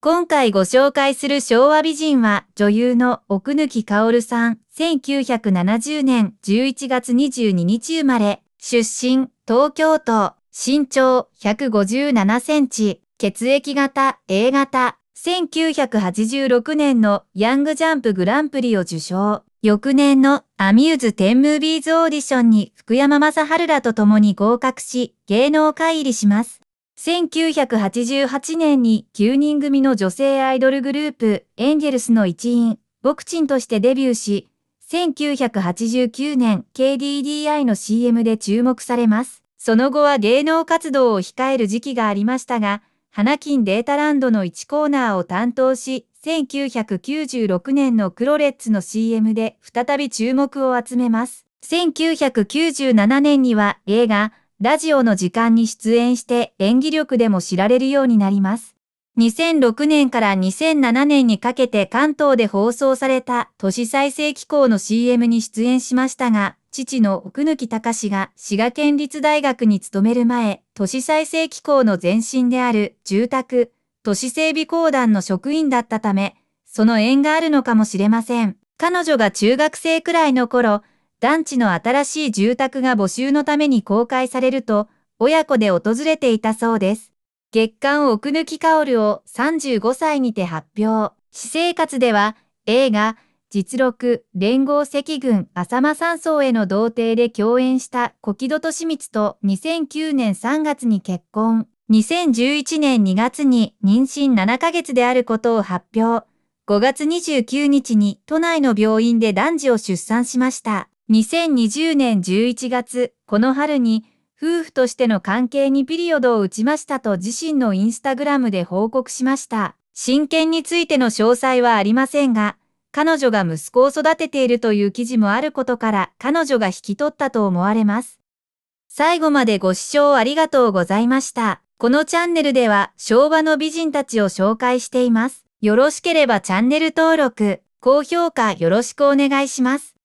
今回ご紹介する昭和美人は女優の奥貫織さん、1970年11月22日生まれ、出身、東京都、身長157センチ、血液型 A 型、1986年のヤングジャンプグランプリを受賞。翌年のアミューズ10ムービーズオーディションに福山雅春らと共に合格し、芸能界入りします。1988年に9人組の女性アイドルグループ、エンジェルスの一員、ボクチンとしてデビューし、1989年 KDDI の CM で注目されます。その後は芸能活動を控える時期がありましたが、花金データランドの1コーナーを担当し、1996年のクロレッツの CM で再び注目を集めます。1997年には映画、ラジオの時間に出演して演技力でも知られるようになります。2006年から2007年にかけて関東で放送された都市再生機構の CM に出演しましたが、父の奥貫隆が滋賀県立大学に勤める前、都市再生機構の前身である住宅、都市整備公団の職員だったため、その縁があるのかもしれません。彼女が中学生くらいの頃、団地の新しい住宅が募集のために公開されると、親子で訪れていたそうです。月刊奥抜き薫を35歳にて発表。私生活では、映画、実録、連合赤軍、浅間山荘への童貞で共演した小木戸利光と2009年3月に結婚。2011年2月に妊娠7ヶ月であることを発表。5月29日に都内の病院で男児を出産しました。2020年11月、この春に、夫婦としての関係にピリオドを打ちましたと自身のインスタグラムで報告しました。親権についての詳細はありませんが、彼女が息子を育てているという記事もあることから彼女が引き取ったと思われます。最後までご視聴ありがとうございました。このチャンネルでは昭和の美人たちを紹介しています。よろしければチャンネル登録、高評価よろしくお願いします。